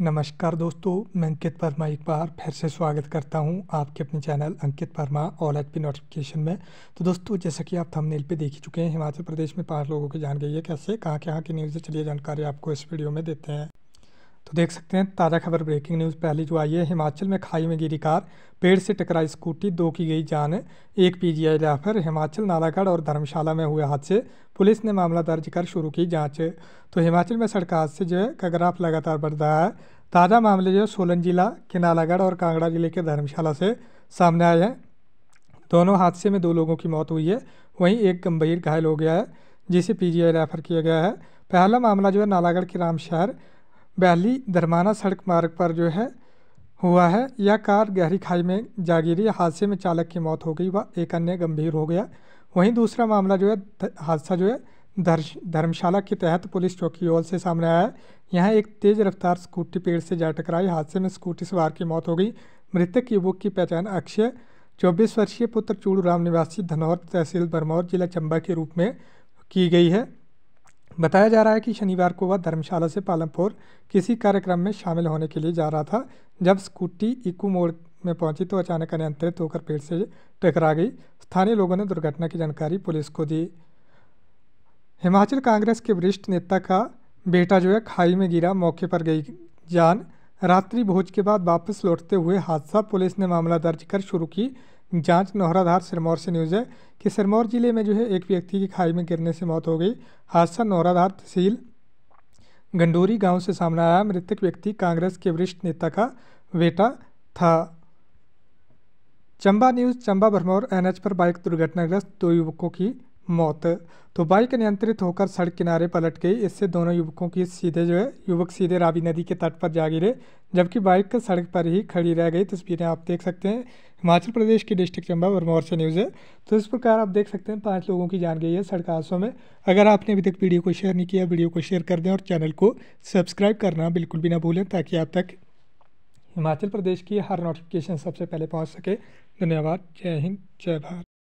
नमस्कार दोस्तों मैं अंकित वर्मा एक बार फिर से स्वागत करता हूं आपके अपने channel Ankit Verma all H P notification में तो दोस्तों जैसा कि आप थंबनेल पे देख ही चुके हैं हिमाचल प्रदेश में पांच लोगों की जान गई है कैसे कहाँ कहाँ की न्यूज़ से चलिए जानकारी आपको इस वीडियो में देते हैं तो देख सकते हैं ताज़ा खबर ब्रेकिंग न्यूज़ पहली जो आई है हिमाचल में खाई में गिरी कार पेड़ से टकराई स्कूटी दो की गई जान एक पीजीआई जाफर हिमाचल नालागढ़ और धर्मशाला में हुए हादसे पुलिस ने मामला दर्ज कर शुरू की जांच तो हिमाचल में सड़क हादसे जो है का ग्राफ लगातार बढ़ रहा है ताज़ा मामले जो है सोलन जिला के नालागढ़ और कांगड़ा जिले के धर्मशाला से सामने आए हैं दोनों हादसे में दो लोगों की मौत हुई है वहीं एक गंभीर घायल हो गया है जिसे आई रेफर किया गया है पहला मामला जो है नालागढ़ के रामशहर बहली धरमाना सड़क मार्ग पर जो है हुआ है यह कार गहरी खाई में जा गिरी हादसे में चालक की मौत हो गई व एक अन्य गंभीर हो गया वहीं दूसरा मामला जो है हादसा जो है धर्मशाला के तहत पुलिस चौकी ओल से सामने आया है यहाँ एक तेज रफ्तार स्कूटी पेड़ से जा टकराई हादसे में स्कूटी सवार की मौत हो गई मृतक युवक की पहचान अक्षय चौबीस वर्षीय पुत्र चूड़ू राम निवासी धनौर तहसील भरमौर जिला चंबा के रूप में की गई है बताया जा रहा है कि शनिवार को वह धर्मशाला से पालमपुर किसी कार्यक्रम में शामिल होने के लिए जा रहा था जब स्कूटी इकू मोड़ में पहुंची तो अचानक अनियंत्रित होकर पेड़ से टकरा गई स्थानीय लोगों ने दुर्घटना की जानकारी पुलिस को दी हिमाचल कांग्रेस के वरिष्ठ नेता का बेटा जो है खाई में गिरा मौके पर गई जान रात्रि भोज के बाद वापस लौटते हुए हादसा पुलिस ने मामला दर्ज कर शुरू की जांच नोहराधार सिरमौर से न्यूज़ है कि सिरमौर जिले में जो है एक व्यक्ति की खाई में गिरने से मौत हो गई हादसा नौहराधार तहसील गंडोरी गांव से सामने आया मृतक व्यक्ति कांग्रेस के वरिष्ठ नेता का बेटा था चंबा न्यूज़ चंबा भरमौर एनएच पर बाइक दुर्घटनाग्रस्त दो युवकों की मौत तो बाइक नियंत्रित होकर सड़क किनारे पलट गई इससे दोनों युवकों की सीधे जो है युवक सीधे रावी नदी के तट पर जा गिरे जबकि बाइक सड़क पर ही खड़ी रह गई तस्वीरें आप देख सकते हैं हिमाचल प्रदेश की डिस्ट्रिक्ट चंबा और से न्यूज़ है तो इस प्रकार आप देख सकते हैं पाँच लोगों की जान गई है सड़क हादसों में अगर आपने अभी तक वीडियो को शेयर नहीं किया वीडियो को शेयर कर दें और चैनल को सब्सक्राइब करना बिल्कुल भी ना भूलें ताकि आप तक हिमाचल प्रदेश की हर नोटिफिकेशन सबसे पहले पहुँच सके धन्यवाद जय हिंद जय भारत